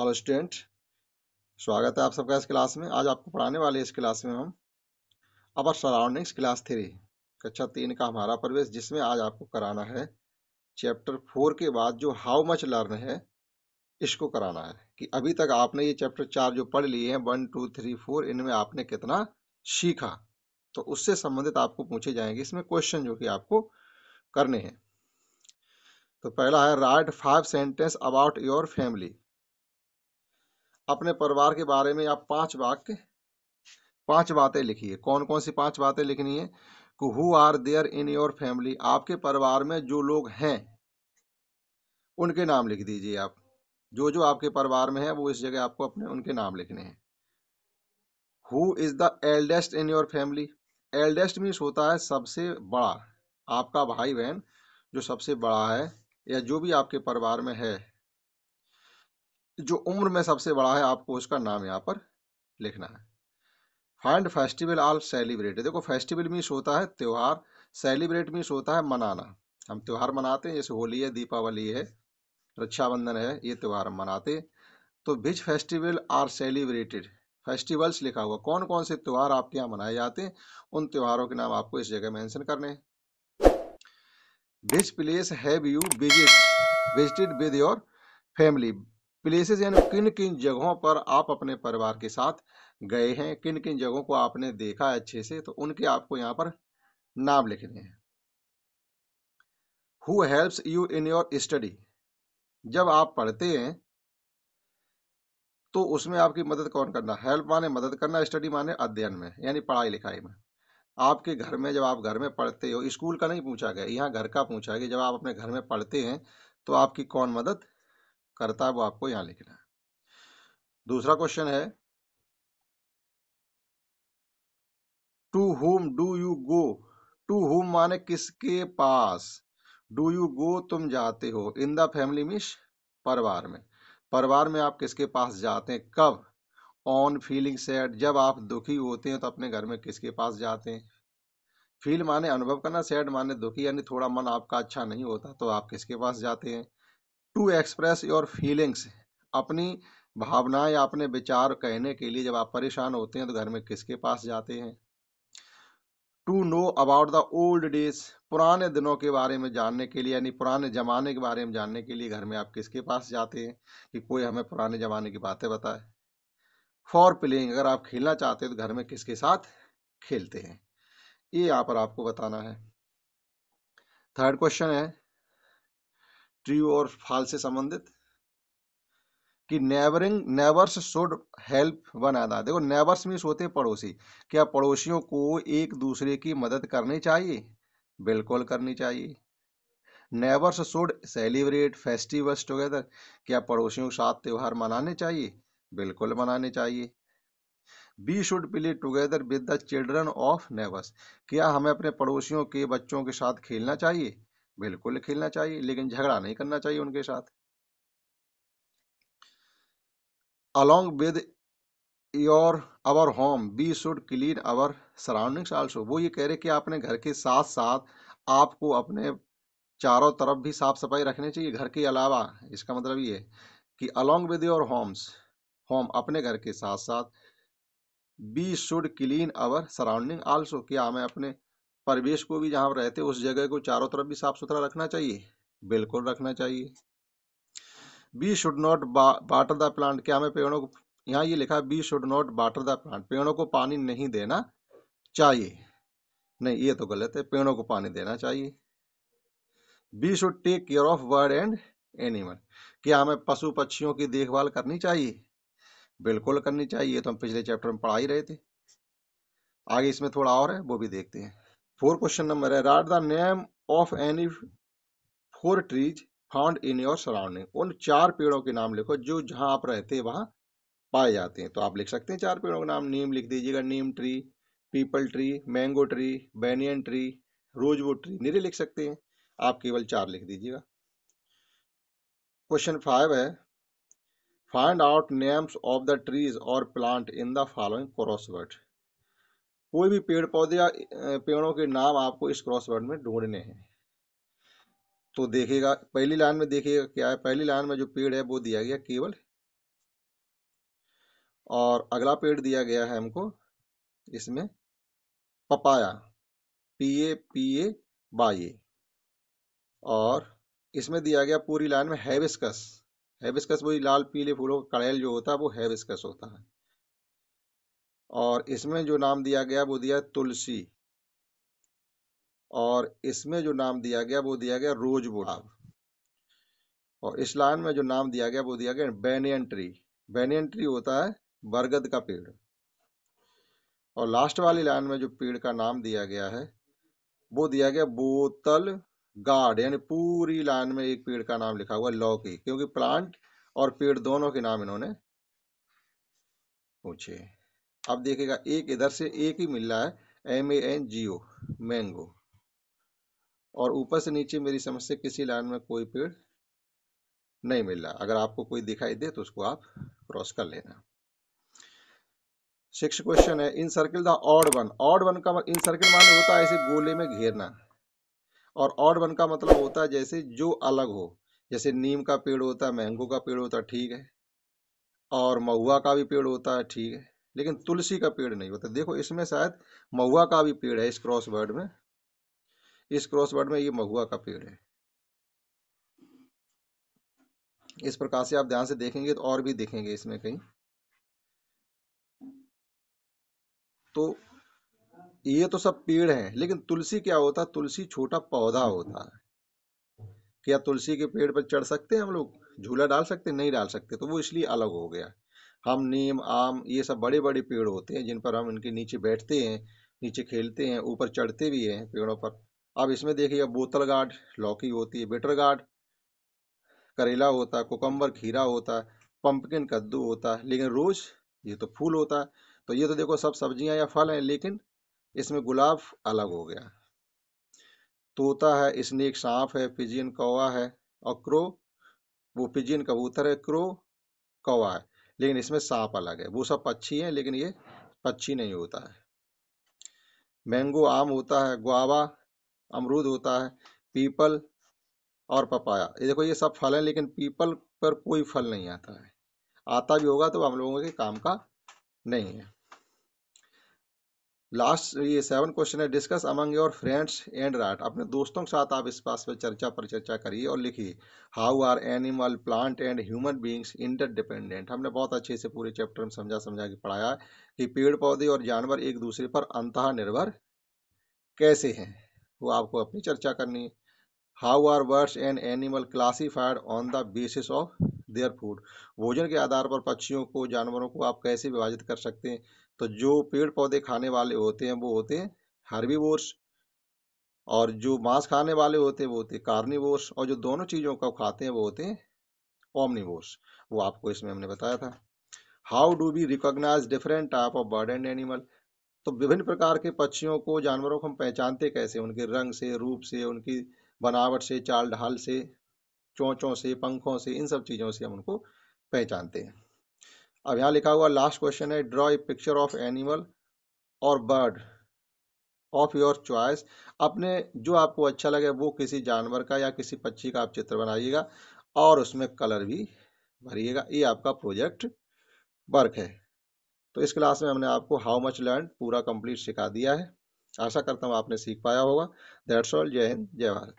hello student स्वागत है आप सबका इस क्लास में आज आपको पढ़ाने वाले इस क्लास में हम अपर सराउंडिंग्स क्लास थ्री कक्षा तीन का हमारा प्रवेश जिसमें आज आपको कराना है चैप्टर फोर के बाद जो हाउ मच लर्न है इसको कराना है कि अभी तक आपने ये चैप्टर चार जो पढ़ लिए हैं वन टू थ्री फोर इनमें आपने कितना सीखा तो उससे संबंधित आपको पूछे जाएंगे इसमें क्वेश्चन जो कि आपको करने हैं तो पहला है write five sentence about your family अपने परिवार के बारे में आप पांच वाक्य पांच बातें लिखिए कौन कौन सी पांच बातें लिखनी है who are there in your family आपके परिवार में जो लोग हैं उनके नाम लिख दीजिए आप जो जो आपके परिवार में है वो इस जगह आपको अपने उनके नाम लिखने हैं who is the eldest in your family eldest means होता है सबसे बड़ा आपका भाई बहन जो सबसे बड़ा है या जो भी आपके परिवार में है जो उम्र में सबसे बड़ा है आपको उसका नाम यहाँ पर लिखना है फाइंड फेस्टिवल आर सेलिब्रेट देखो फेस्टिवल मीन्स होता है त्यौहार सेलिब्रेट मीन्स होता है मनाना हम त्यौहार मनाते हैं जैसे होली है दीपावली है रक्षाबंधन है ये त्यौहार हम मनाते तो which festival are celebrated festivals लिखा हुआ कौन कौन से त्यौहार आपके यहाँ मनाए जाते हैं उन त्यौहारों के नाम आपको इस जगह मेंशन करने which place have you visit visited with your family places यानी किन किन जगहों पर आप अपने परिवार के साथ गए हैं किन किन जगहों को आपने देखा है अच्छे से तो उनके आपको यहाँ पर नाम लिखने हैं who helps you in your study जब आप पढ़ते हैं तो उसमें आपकी मदद कौन करना हेल्प माने मदद करना स्टडी माने अध्ययन में यानी पढ़ाई लिखाई में आपके घर में जब आप घर में पढ़ते हो स्कूल का नहीं पूछा गया यहाँ घर का पूछा गया जब आप अपने घर में पढ़ते हैं तो आपकी कौन मदद करता है वो आपको यहां लिखना है दूसरा क्वेश्चन है to whom do you go to whom माने किसके पास डू यू गो तुम जाते हो इन द फैमिली मीन्स परिवार में परिवार में आप किसके पास जाते हैं कब ऑन फीलिंग सैड जब आप दुखी होते हैं तो अपने घर में किसके पास जाते हैं फील माने अनुभव करना सैड माने दुखी यानी थोड़ा मन आपका अच्छा नहीं होता तो आप किसके पास जाते हैं टू एक्सप्रेस योर फीलिंग्स अपनी भावनाएं अपने विचार कहने के लिए जब आप परेशान होते हैं तो घर में किसके पास जाते हैं to know about the old days पुराने दिनों के बारे में जानने के लिए यानी पुराने ज़माने के बारे में जानने के लिए घर में आप किसके पास जाते हैं कि कोई हमें पुराने ज़माने की बातें बताए फॉर प्लेइंग अगर आप खेलना चाहते हैं तो घर में किसके साथ खेलते हैं ये यहाँ पर आपको बताना है थर्ड क्वेश्चन है ट्रू और फाल से संबंधित कि neighbouring neighbours should help one other देखो नेबर्स मीन्स होते पड़ोसी क्या पड़ोसियों को एक दूसरे की मदद करनी चाहिए बिल्कुल करनी चाहिए neighbours should celebrate festivals together क्या पड़ोसियों के साथ त्यौहार मनाने चाहिए बिल्कुल मनाने चाहिए we should play together with the children of neighbours क्या हमें अपने पड़ोसियों के बच्चों के साथ खेलना चाहिए बिल्कुल खेलना चाहिए लेकिन झगड़ा नहीं करना चाहिए उनके साथ along with your our home be should clean our surroundings also वो ये कह रहे कि आपने घर के साथ साथ आपको अपने चारों तरफ भी साफ सफाई रखनी चाहिए घर के अलावा इसका मतलब ये कि along with your homes home अपने घर के साथ साथ be should clean our surrounding also क्या हमें अपने परिवेश को भी जहां रहते उस जगह को चारों तरफ भी साफ सुथरा रखना चाहिए बिल्कुल रखना चाहिए B should not water the plant क्या हमें पेड़ों को यहाँ ये लिखा be should not water the plant पेड़ों को पानी नहीं देना चाहिए नहीं ये तो गलत है पेड़ों को पानी देना चाहिए B should take care of bird and animal क्या हमें पशु पक्षियों की देखभाल करनी चाहिए बिल्कुल करनी चाहिए तो हम पिछले चैप्टर में पढ़ा ही रहे थे आगे इसमें थोड़ा और है वो भी देखते हैं फोर क्वेश्चन नंबर है write the name of any four trees found in your surrounding उन चार पेड़ों के नाम लिखो जो जहां आप रहते हैं वहां पाए जाते हैं तो आप लिख सकते हैं चार पेड़ों का नाम नीम लिख दीजिएगा neem tree peepal tree mango tree banyan tree rosewood tree निरे लिख सकते हैं आप केवल चार लिख दीजिएगा क्वेश्चन फाइव है find out names of the trees और plant in the following crossword कोई भी पेड़ पौधे या पेड़ों के नाम आपको इस क्रॉसवर्ड में ढूंढने हैं तो देखेगा पहली लाइन में देखिएगा क्या है पहली लाइन में जो पेड़ है वो दिया गया केवल और अगला पेड़ दिया गया है हमको इसमें papaya P A P A Y और इसमें दिया गया पूरी लाइन में हैविस्कस हैविस्कस वही लाल पीले फूलों का कड़ैल जो होता है वो हैविस्कस होता है और इसमें जो नाम दिया गया वो दिया तुलसी और इसमें जो नाम दिया गया वो दिया गया रोजवुड और इस लाइन में जो नाम दिया गया वो दिया गया बेनियन ट्री बेनियन ट्री होता है बरगद का पेड़ और लास्ट वाली लाइन में जो पेड़ का नाम दिया गया है वो दिया गया बोतल गार्ड यानी पूरी लाइन में एक पेड़ का नाम लिखा हुआ लौकी क्योंकि प्लांट और पेड़ दोनों के नाम इन्होंने पूछे आप देखेगा एक इधर से एक ही मिल रहा है M A N G O mango और ऊपर से नीचे मेरी समझ से किसी लाइन में कोई पेड़ नहीं मिल रहा अगर आपको कोई दिखाई दे तो उसको आप क्रॉस कर लेना सिक्स क्वेश्चन है encircle the odd one odd one का इन सर्किल मान होता है ऐसे गोले में घेरना और ऑड वन का मतलब होता है जैसे जो अलग हो जैसे नीम का पेड़ होता है मैंगो का पेड़ होता है ठीक है और महुआ का भी पेड़ होता है ठीक है लेकिन तुलसी का पेड़ नहीं होता देखो इसमें शायद महुआ का भी पेड़ है इस क्रॉस वर्ड में इस क्रॉस वर्ड में ये महुआ का पेड़ है इस प्रकार से आप ध्यान से देखेंगे तो और भी देखेंगे इसमें कहीं तो ये तो सब पेड़ हैं लेकिन तुलसी क्या होता तुलसी छोटा पौधा होता है क्या तुलसी के पेड़ पर चढ़ सकते हैं हम लोग झूला डाल सकते नहीं डाल सकते तो वो इसलिए अलग हो गया हम नीम आम ये सब बड़े बड़े पेड़ होते हैं जिन पर हम इनके नीचे बैठते हैं नीचे खेलते हैं ऊपर चढ़ते भी हैं पेड़ों पर अब इसमें देखिए बोतल गार्ड लौकी होती है बेटर गार्ड करेला होता है कोकम्बर खीरा होता है पंपकिन कद्दू होता है लेकिन रोज ये तो फूल होता है तो ये तो देखो सब सब्जियां या फल हैं लेकिन इसमें गुलाब अलग हो गया तोता है स्नेक सांप है पिजियन कौवा है और क्रो वो पिजियन कबूतर है क्रो कौवा है लेकिन इसमें सांप अलग है वो सब पक्षी है लेकिन ये पक्षी नहीं होता है मैंगो आम होता है गुआवा अमरूद होता है पीपल और पपाया ये देखो ये सब फल हैं लेकिन पीपल पर कोई फल नहीं आता है आता भी होगा तो हम लोगों के काम का नहीं है लास्ट ये सेवन क्वेश्चन है discuss among your friends and write अपने दोस्तों के साथ आप इस पास पर चर्चा पर चर्चा करिए और लिखिए how are animal plant and human beings interdependent हमने बहुत अच्छे से पूरे चैप्टर में समझा समझा के पढ़ाया कि पेड़ पौधे और जानवर एक दूसरे पर अंतः निर्भर कैसे हैं वो आपको अपनी चर्चा करनी है how are birds and animal classified on the basis of their food भोजन के आधार पर पक्षियों को जानवरों को आप कैसे विभाजित कर सकते हैं तो जो पेड़ पौधे खाने वाले होते हैं वो होते हैं हर्बीवोर्स और जो मांस खाने वाले होते हैं वो होते हैं कार्निवोर्स और जो दोनों चीज़ों को खाते हैं वो होते हैं ओमनिवोर्स वो आपको इसमें हमने बताया था how do we recognise different type of bird and animal तो विभिन्न प्रकार के पक्षियों को जानवरों को हम पहचानते कैसे उनके रंग से रूप से उनकी बनावट से चाल ढाल से चौचों से पंखों से इन सब चीज़ों से हम उनको पहचानते हैं अब यहाँ लिखा हुआ लास्ट क्वेश्चन है draw a picture of animal और बर्ड ऑफ योर चॉइस अपने जो आपको अच्छा लगे वो किसी जानवर का या किसी पक्षी का आप चित्र बनाइएगा और उसमें कलर भी भरिएगा ये आपका प्रोजेक्ट वर्क है तो इस क्लास में हमने आपको हाउ मच लर्न पूरा कंप्लीट सिखा दिया है आशा करता हूँ आपने सीख पाया होगा दैट्स ऑल जय हिंद जय भारत